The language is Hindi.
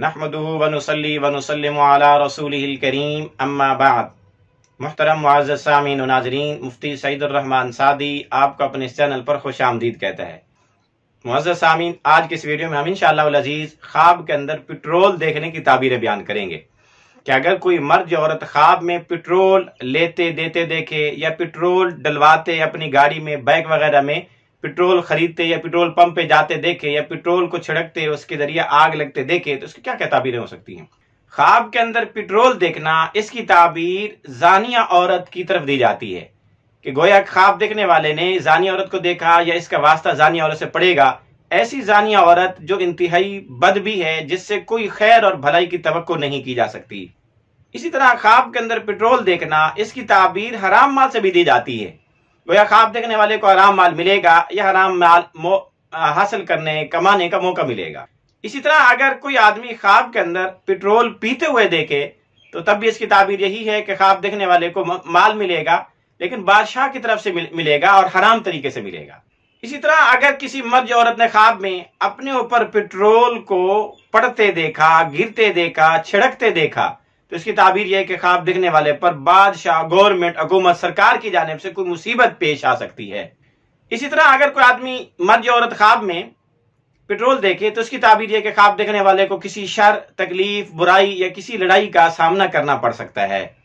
नहमदू वनसली वनसलम रसूल करीम अम्मा मोहतरम मुआज़ सामीन नाजरीन मुफ्ती सईदुररहमान सादी आपका अपने इस चैनल पर खुश आमदीद कहता है मुआज़ सामीन आज के इस वीडियो में हम इन शजीज ख्वाब के अंदर पेट्रोल देखने की ताबीरें बयान करेंगे कि अगर कोई मर्द औरत ख्वाब में पेट्रोल लेते देते देखे या पेट्रोल डलवाते अपनी गाड़ी में बाइक वगैरह में पेट्रोल खरीदते या पेट्रोल पंप पे जाते देखे या पेट्रोल को छिड़कते उसके जरिए आग लगते देखे तो इसकी क्या क्या ताबीरें हो सकती हैं ख्वाब के अंदर पेट्रोल देखना इसकी ताबीर जानिया औरत की तरफ दी जाती है कि गोया ख्वाब देखने वाले ने जानिया औरत को देखा या इसका वास्ता जानिया औरत से पड़ेगा ऐसी जानिया औरत जो इंतहाई बद भी है जिससे कोई खैर और भलाई की तो नहीं की जा सकती इसी तरह ख्वाब के अंदर पेट्रोल देखना इसकी ताबीर हराम माल से भी दी जाती है गोया ख्वाब देखने वाले को आराम माल मिलेगा यह आराम माल हासिल करने कमाने का मौका मिलेगा इसी तरह अगर कोई आदमी ख्वाब के अंदर पेट्रोल पीते हुए देखे तो तब भी इसकी ताबीर यही है कि ख्वाब देखने वाले को माल मिलेगा लेकिन बादशाह की तरफ से मिलेगा और हराम तरीके से मिलेगा इसी तरह अगर किसी मर्द औरत ने ख्वाब में अपने ऊपर पेट्रोल को पड़ते देखा गिरते देखा छिड़कते देखा तो इसकी ताबीर यह है कि ख्वाब दिखने वाले पर बादशाह गवर्नमेंट हुकूमत सरकार की जानब से कोई मुसीबत पेश आ सकती है इसी तरह अगर कोई आदमी मर्द या औरत ख्वाब में पेट्रोल देखे तो उसकी ताबीर यह कि ख्वाब देखने वाले को किसी शर तकलीफ बुराई या किसी लड़ाई का सामना करना पड़ सकता है